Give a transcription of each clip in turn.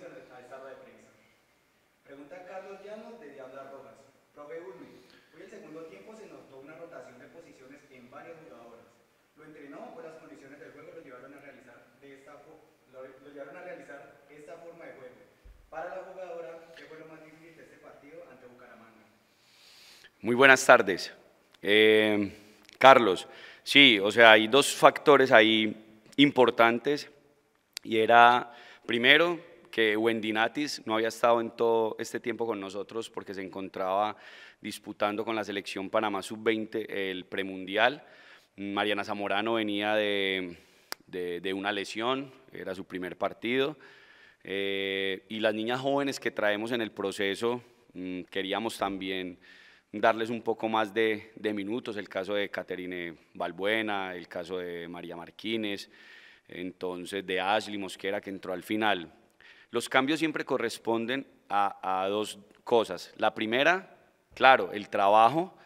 a esta rueda de prensa. Pregunta Carlos Llanos de Diabla Rojas. Profe Ulme, hoy el segundo tiempo se notó una rotación de posiciones en varias jugadoras. ¿Lo entrenó o las condiciones del juego lo llevaron a realizar, de esta, lo, llevaron a realizar esta forma de juego? Para la jugadora, ¿qué fue lo más difícil de este partido ante Bucaramanga? Muy buenas tardes. Eh, Carlos, sí, o sea, hay dos factores ahí importantes y era, primero, que Wendinatis no había estado en todo este tiempo con nosotros porque se encontraba disputando con la selección Panamá Sub-20 el premundial. Mariana Zamorano venía de, una lesión, era su primer partido. Eh, y las niñas jóvenes que traemos en el proceso, mm, queríamos también darles un poco más de, minutos, el caso de Caterine Balbuena, el caso de María Martínez, entonces de Ashley Mosquera que entró al final. Los cambios siempre corresponden a, dos cosas. La primera, claro, el trabajo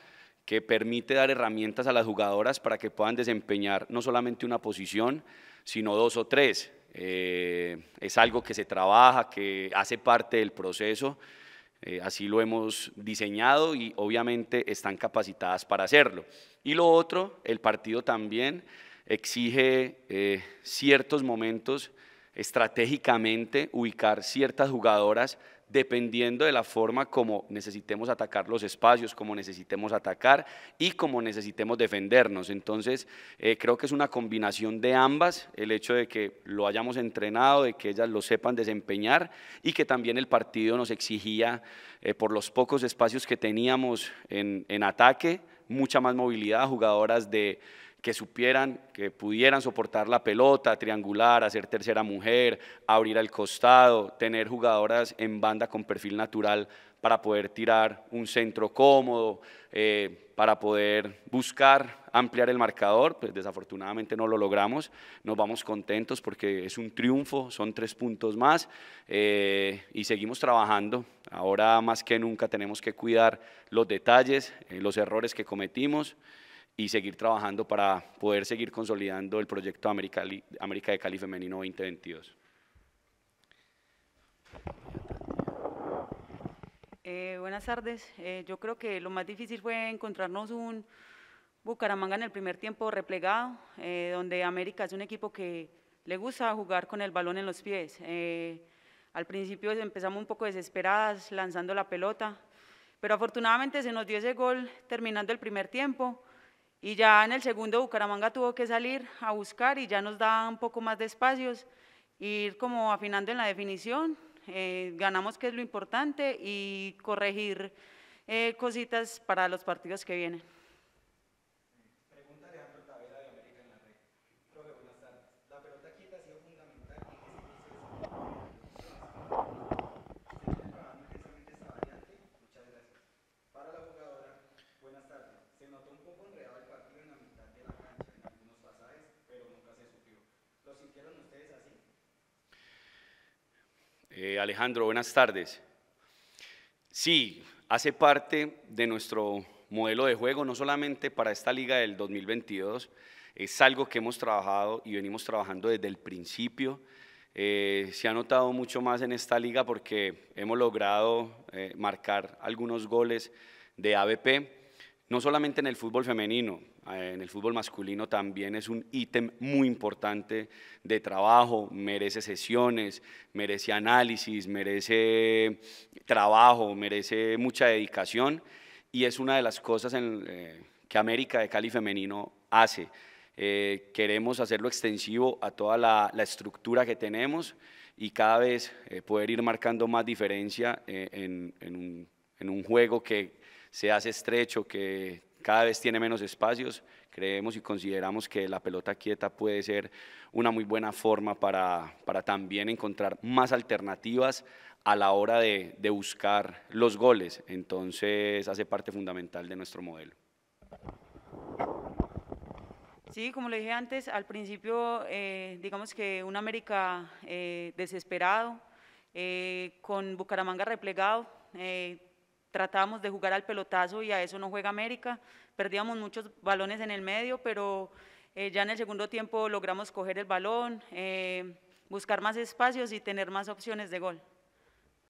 que permite dar herramientas a las jugadoras para que puedan desempeñar no solamente una posición, sino dos o tres. Eh, es algo que se trabaja, que hace parte del proceso, eh, así lo hemos diseñado y obviamente están capacitadas para hacerlo. Y lo otro, el partido también exige eh, ciertos momentos estratégicamente ubicar ciertas jugadoras dependiendo de la forma como necesitemos atacar los espacios, como necesitemos atacar y como necesitemos defendernos. Entonces, eh, creo que es una combinación de ambas, el hecho de que lo hayamos entrenado, de que ellas lo sepan desempeñar y que también el partido nos exigía, eh, por los pocos espacios que teníamos en, en ataque, mucha más movilidad, jugadoras de que supieran, que pudieran soportar la pelota, triangular, hacer tercera mujer, abrir al costado, tener jugadoras en banda con perfil natural para poder tirar un centro cómodo, eh, para poder buscar ampliar el marcador, pues desafortunadamente no lo logramos, nos vamos contentos porque es un triunfo, son tres puntos más eh, y seguimos trabajando. Ahora más que nunca tenemos que cuidar los detalles, eh, los errores que cometimos y seguir trabajando para poder seguir consolidando el proyecto América, América de Cali Femenino 2022. Eh, buenas tardes. Eh, yo creo que lo más difícil fue encontrarnos un Bucaramanga en el primer tiempo replegado, eh, donde América es un equipo que le gusta jugar con el balón en los pies. al principio empezamos un poco desesperadas lanzando la pelota, pero afortunadamente se nos dio ese gol terminando el primer tiempo y ya en el segundo Bucaramanga tuvo que salir a buscar y ya nos da un poco más de espacios, ir como afinando en la definición, eh, ganamos que es lo importante y corregir eh, cositas para los partidos que vienen. ¿Lo ustedes así? Eh, Alejandro, buenas tardes. Sí, hace parte de nuestro modelo de juego, no solamente para esta liga del 2022, es algo que hemos trabajado y venimos trabajando desde el principio. Eh, se ha notado mucho más en esta liga porque hemos logrado eh, marcar algunos goles de ABP, no solamente en el fútbol femenino, eh, en el fútbol masculino también es un ítem muy importante de trabajo, merece sesiones, merece análisis, merece trabajo, merece mucha dedicación y es una de las cosas en, eh, que América de Cali Femenino hace. Eh, queremos hacerlo extensivo a toda la, estructura que tenemos y cada vez poder ir marcando más diferencia en, un, en un juego que se hace estrecho, que cada vez tiene menos espacios. Creemos y consideramos que la pelota quieta puede ser una muy buena forma para, también encontrar más alternativas a la hora de, buscar los goles. Entonces hace parte fundamental de nuestro modelo. Sí, como le dije antes, al principio, eh, digamos que un América eh, desesperado, eh, con Bucaramanga replegado, tratábamos de jugar al pelotazo y a eso no juega América. Perdíamos muchos balones en el medio, pero eh, ya en el segundo tiempo logramos coger el balón, eh, buscar más espacios y tener más opciones de gol.